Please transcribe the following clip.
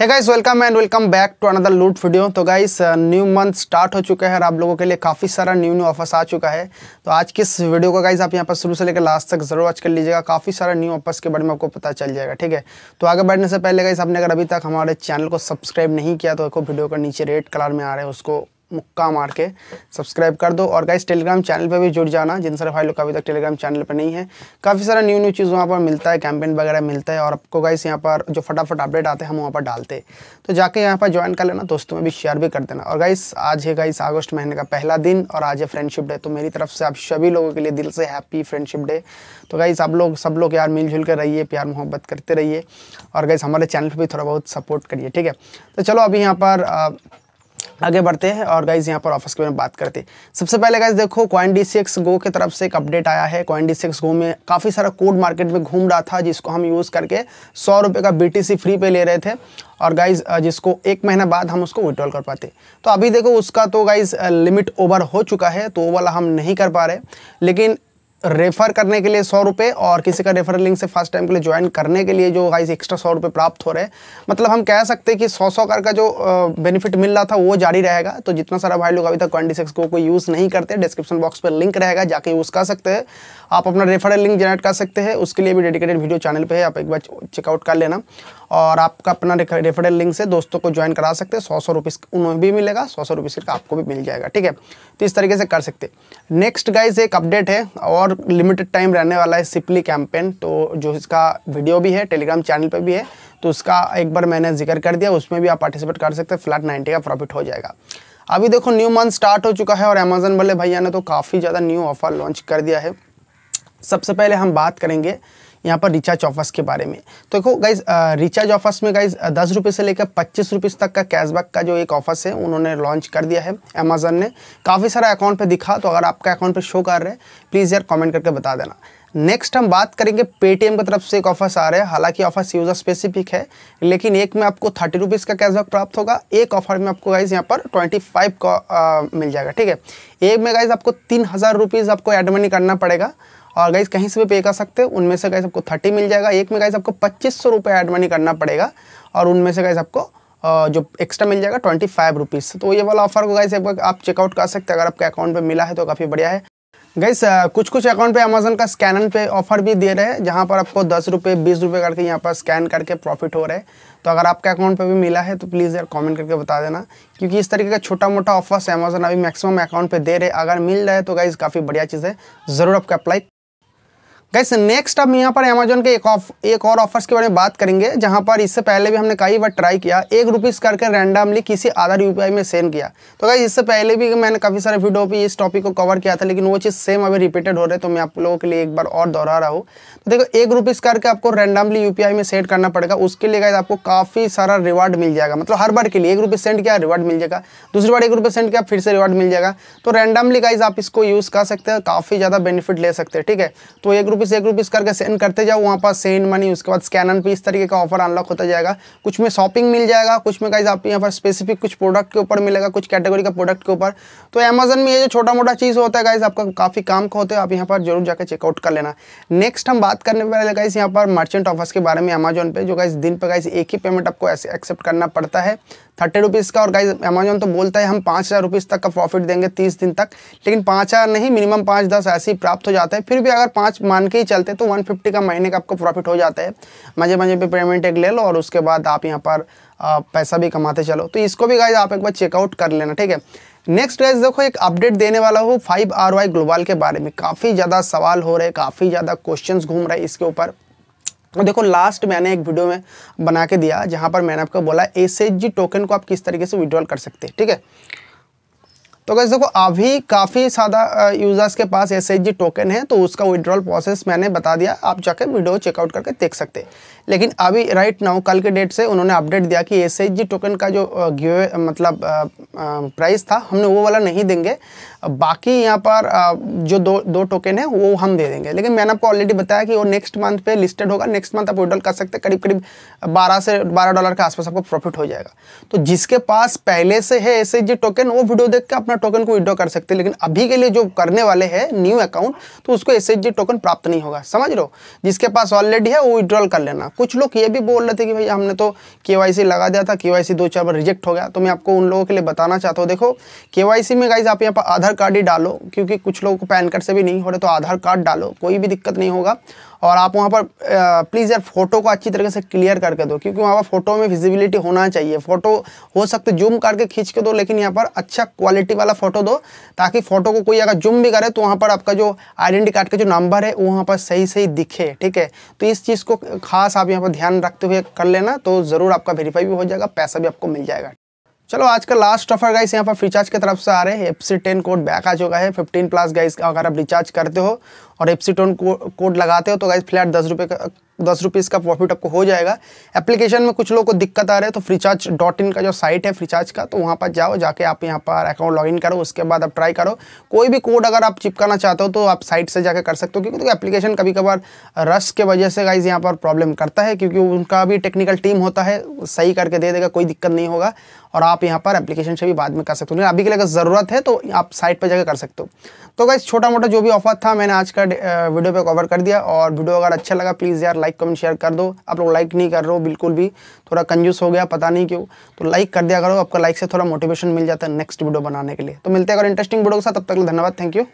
है guys welcome and welcome back to another loot video तो guys new month start हो चुका है और आप लोगों के लिए काफ़ी सारा न्यू न्यू ऑफर्स आ चुका है तो आज किस वीडियो को गाइस आप यहां पर शुरू से लेकर लास्ट तक जरूर वॉच कर लीजिएगा काफ़ी सारा न्यू ऑफर्स के बारे में आपको पता चल जाएगा ठीक है तो आगे बढ़ने से पहले गाइस आपने अगर अभी तक हमारे चैनल को सब्सक्राइब नहीं किया तो वीडियो का नीचे रेड कलर में आ रहे हैं उसको मुक्का मार के सब्सक्राइब कर दो और गाइस टेलीग्राम चैनल पर भी जुड़ जाना जिन सारे भाई लोग अभी तक टेलीग्राम चैनल पर नहीं है काफ़ी सारा न्यू न्यू चीज़ वहाँ पर मिलता है कैंपेन वगैरह मिलता है और आपको गाइस यहाँ पर जो फटाफट अपडेट आते हैं हम वहाँ पर डालते हैं तो जाके यहाँ पर ज्वाइन कर लेना दोस्तों में भी शेयर भी कर देना और गाइस आज है गाइस अगस्त महीने का पहला दिन और आज है फ्रेंडशिप डे तो मेरी तरफ से आप सभी लोगों के लिए दिल से हैप्पी फ्रेंडशिप डे तो गाइस आप लोग सब लोग यार मिलजुल कर रहिए प्यार मोहब्बत करते रहिए और गाइस हमारे चैनल पर भी थोड़ा बहुत सपोर्ट करिए ठीक है तो चलो अभी यहाँ पर आगे बढ़ते हैं और गाइज यहाँ पर ऑफर्स के बारे में बात करते हैं सबसे पहले गाइज देखो coin D C X go की तरफ से एक अपडेट आया है coin D C X go में काफ़ी सारा कोड मार्केट में घूम रहा था जिसको हम यूज़ करके सौ रुपये का बी टी सी फ्री पे ले रहे थे और गाइज जिसको एक महीना बाद हम उसको विड्रॉल कर पाते तो अभी देखो उसका तो गाइज लिमिट ओवर हो चुका है तो वो वाला हम नहीं कर पा रहे लेकिन रेफर करने के लिए सौ रुपये और किसी का रेफर लिंक से फर्स्ट टाइम के लिए ज्वाइन करने के लिए जो गाइस एक्स्ट्रा सौ रुपये प्राप्त हो रहे हैं मतलब हम कह सकते हैं कि सौ सौ कर का जो बेनिफिट मिल रहा था वो जारी रहेगा तो जितना सारा भाई लोग अभी तक ट्वेंटी सिक्स को कोई यूज़ नहीं करते डिस्क्रिप्शन बॉक्स पर लिंक रहेगा जाके यूज़ कर सकते हैं आप अपना रेफरल लिंक जनरेट कर सकते हैं उसके लिए भी डेडिकेटेड वीडियो चैनल पे है आप एक बार चेकआउट कर लेना और आपका अपना रेफरल लिंक से दोस्तों को ज्वाइन करा सकते हैं सौ सौ रुपीज़ उन्हें भी मिलेगा सौ सौ रुपीज़ का आपको भी मिल जाएगा ठीक है तो इस तरीके से कर सकते नेक्स्ट गाइज एक अपडेट है और लिमिटेड टाइम रहने वाला है सिपली कैंपेन तो जो इसका वीडियो भी है टेलीग्राम चैनल पर भी है तो उसका एक बार मैंने जिक्र कर दिया उसमें भी आप पार्टिसिपेट कर सकते हैं फ्लैट नाइन्टी का प्रॉफिट हो जाएगा अभी देखो न्यू मंथ स्टार्ट हो चुका है और अमेजन वाले भैया ने तो काफ़ी ज़्यादा न्यू ऑफर लॉन्च कर दिया है सबसे पहले हम बात करेंगे यहाँ पर रिचार्ज ऑफर्स के बारे में तो देखो गाइज रिचार्ज ऑफर्स में गाइज दस रुपये से लेकर पच्चीस रुपीज़ तक का कैशबैक का जो एक ऑफर्स है उन्होंने लॉन्च कर दिया है अमेजन ने काफ़ी सारा अकाउंट पे दिखा तो अगर आपका अकाउंट पे शो कर रहे हैं प्लीज़ यार कमेंट करके बता देना नेक्स्ट हम बात करेंगे पेटीएम की तरफ से एक ऑफर्स आ रहे हैं हालांकि ऑफर्स यूज़र स्पेसिफिक है लेकिन एक में आपको थर्टी रुपीज़ का कैशबैक प्राप्त होगा एक ऑफर में आपको गाइज यहाँ पर ट्वेंटी फाइव का मिल जाएगा ठीक है एक में गाइज आपको तीन हज़ार रुपीज़ आपको एड मनी करना पड़ेगा और गाइस कहीं से भी पे कर सकते हैं उनमें से गाइस आपको थर्टी मिल जाएगा एक में गाइस आपको पच्चीस सौ रुपये एड मनी करना पड़ेगा और उनमें से गाइस आपको जो एक्स्ट्रा मिल जाएगा ट्वेंटी फाइव रुपीज़ तो ये वाला ऑफर को गाइस एक बार आप चेकआउट कर सकते हैं अगर आपके अकाउंट पर मिला है तो काफ़ी बढ़िया है गैस कुछ कुछ अकाउंट पे अमेजन का स्कैनर पे ऑफर भी दे रहे हैं जहाँ पर आपको दस रुपये बीस रुपये करके यहाँ पर स्कैन करके प्रॉफिट हो रहे हैं तो अगर आपके अकाउंट पे भी मिला है तो प्लीज़ यार कमेंट करके बता देना क्योंकि इस तरीके का छोटा मोटा ऑफर्स अमेजन अभी मैक्सिमम अकाउंट पे दे रहे अगर मिल रहा है तो गाइज़ काफ़ी बढ़िया चीज़ है ज़रूर आपका अप्लाई कैसे नेक्स्ट अब यहाँ पर अमेजोन के एक ऑफ एक और ऑफर्स के बारे में बात करेंगे जहाँ पर इससे पहले भी हमने कई बार ट्राई किया एक रुपीज़ करके रैंडमली किसी अदर यू में सेंड किया तो गैस इससे पहले भी मैंने काफ़ी सारे वीडियो पर इस टॉपिक को कवर किया था लेकिन वो चीज़ सेम अभी रिपीटेड हो रहे तो मैं आप लोगों के लिए एक बार और दोहरा रहा हूँ देखो एक रुपीज करके आपको रैंडमली यूपीआई में सेट करना पड़ेगा उसके लिए आपको काफ़ी सारा रिवार्ड मिल जाएगा मतलब हर बार के लिए एक रुपीज सेंड किया रिवार्ड मिल जाएगा दूसरी बार एक रुपये सेंड किया फिर से रिवार्ड मिल जाएगा तो रैंडमली गाइज आप इसको यूज़ कर सकते हैं काफ़ी ज़्यादा बेनिफिट ले सकते हैं ठीक है तो एक रुपीज़ एक रुपीज़ करके सेंड करते जाओ वहाँ पास सेंड मनी उसके बाद स्कैनर पर इस तरीके का ऑफर अनलॉक होता जाएगा कुछ में शॉपिंग मिल जाएगा कुछ में गाइज आप यहाँ पर स्पेसिफिक कुछ प्रोडक्ट के ऊपर मिलेगा कुछ कैटेगरी का प्रोडक्ट के ऊपर तो अमेजन में ये जो छोटा मोटा चीज़ होता है गाइज आपका काफ़ी काम का होता है आप यहाँ पर जरूर जाकर चेकआउट कर लेना नेक्स्ट हम बात बात करने वाले गाइस यहाँ पर मर्चेंट ऑफर्स के बारे में अमेजोन पे जो गाइस दिन पे गाइस एक ही पेमेंट आपको ऐसे एक्सेप्ट करना पड़ता है थर्टी रुपीज़ का और गाइज अमेजोन तो बोलता है हम पाँच हज़ार रुपीज़ तक का प्रॉफिट देंगे तीस दिन तक लेकिन पाँच हज़ार नहीं मिनिमम पाँच दस ऐसे ही प्राप्त हो जाता है फिर भी अगर पाँच मान के ही चलते तो वन फिफ्टी का महीने का आपको प्रॉफिट हो जाता है मजे मजे पे पेमेंट एक ले लो और उसके बाद आप यहाँ पर पैसा भी कमाते चलो तो इसको भी गाइज आप एक बार चेकआउट कर लेना ठीक है नेक्स्ट गाइज देखो एक अपडेट देने वाला हूँ फाइव आर वाई ग्लोबल के बारे में काफ़ी ज़्यादा सवाल हो रहे काफ़ी ज़्यादा क्वेश्चन घूम रहे इसके ऊपर देखो लास्ट मैंने एक वीडियो में बना के दिया जहाँ पर मैंने आपको बोला एस टोकन को आप किस तरीके से विड्रॉल कर सकते हैं ठीक है तो कैसे देखो अभी काफ़ी सादा यूज़र्स के पास एस टोकन है तो उसका विड्रॉल प्रोसेस मैंने बता दिया आप जाके वीडियो चेकआउट करके देख सकते लेकिन अभी राइट नाउ कल के डेट से उन्होंने अपडेट दिया कि एस टोकन का जो गिवे मतलब प्राइस था हमने वो वाला नहीं देंगे बाकी यहाँ पर जो दो दो टोकन है वो हम दे देंगे लेकिन मैंने आपको ऑलरेडी बताया कि वो नेक्स्ट मंथ पे लिस्टेड होगा नेक्स्ट मंथ आप विड्रॉल कर सकते करीब करीब बारह से बारह डॉलर के आसपास आपको प्रॉफिट हो जाएगा तो जिसके पास पहले से है एस टोकन वो वीडियो देख के अपना अपना टोकन को विड्रॉ कर सकते हैं लेकिन अभी के लिए जो करने वाले हैं न्यू अकाउंट तो उसको एस टोकन प्राप्त नहीं होगा समझ लो जिसके पास ऑलरेडी है वो विड्रॉल कर लेना कुछ लोग ये भी बोल रहे थे कि भाई हमने तो के लगा दिया था के दो चार बार रिजेक्ट हो गया तो मैं आपको उन लोगों के लिए बताना चाहता हूँ देखो के में गाइज आप यहाँ पर आधार कार्ड ही डालो क्योंकि कुछ लोगों को पैन कार्ड से भी नहीं हो रहे तो आधार कार्ड डालो कोई भी दिक्कत नहीं होगा और आप वहाँ पर प्लीज़ यार फोटो को अच्छी तरीके से क्लियर करके दो क्योंकि वहाँ पर फोटो में विजिबिलिटी होना चाहिए फोटो हो सकते जूम करके खींच के दो लेकिन यहाँ पर अच्छा क्वालिटी वाला फोटो दो ताकि फोटो को कोई अगर जूम भी करे तो वहाँ पर आपका जो आइडेंटी कार्ड का जो नंबर है वो वहाँ पर सही सही दिखे ठीक है तो इस चीज़ को खास आप यहाँ पर ध्यान रखते हुए कर लेना तो ज़रूर आपका वेरीफाई भी हो जाएगा पैसा भी आपको मिल जाएगा चलो आज का लास्ट ऑफर गाइस यहाँ पर फ्रीचार्ज की तरफ से आ रहे हैं एफसी टेन कोड बैक आ चुका है फिफ्टीन प्लस गाइस अगर आप रिचार्ज करते हो और एफसी टेन कोड लगाते हो तो गाइस फ्लैट दस रुपये दस रुपीज़ का प्रॉफिट आपको हो जाएगा एप्लीकेशन में कुछ लोगों को दिक्कत आ रहा है तो फ्रीचार्ज डॉट इन का जो साइट है फ्रीचार्ज का तो वहाँ पर जाओ जाके आप यहाँ पर अकाउंट लॉगिन करो उसके बाद आप ट्राई करो कोई भी कोड अगर आप चिपकाना चाहते हो तो आप साइट से जाकर कर सकते हो क्योंकि तो एप्लीकेशन कभी कभार रश के वजह से गाइज यहाँ पर प्रॉब्लम करता है क्योंकि उनका भी टेक्निकल टीम होता है सही करके दे देगा कोई दिक्कत नहीं होगा और आप यहाँ पर एप्लीकेशन से भी बाद में कर सकते हो लेकिन अभी के लिए अगर ज़रूरत है तो आप साइट पर जाकर कर सकते हो तो गाइज छोटा मोटा जो भी ऑफर था मैंने आज का वीडियो पर कवर कर दिया और वीडियो अगर अच्छा लगा प्लीज़ यार लाइक कमेंट शेयर कर दो आप लोग लाइक नहीं कर रहे हो बिल्कुल भी थोड़ा कंजूस हो गया पता नहीं क्यों तो लाइक कर दिया करो आपका लाइक से थोड़ा मोटिवेशन मिल जाता है नेक्स्ट वीडियो बनाने के लिए तो मिलते हैं अगर इंटरेस्टिंग वीडियो के साथ तब तक धन्यवाद थैंक यू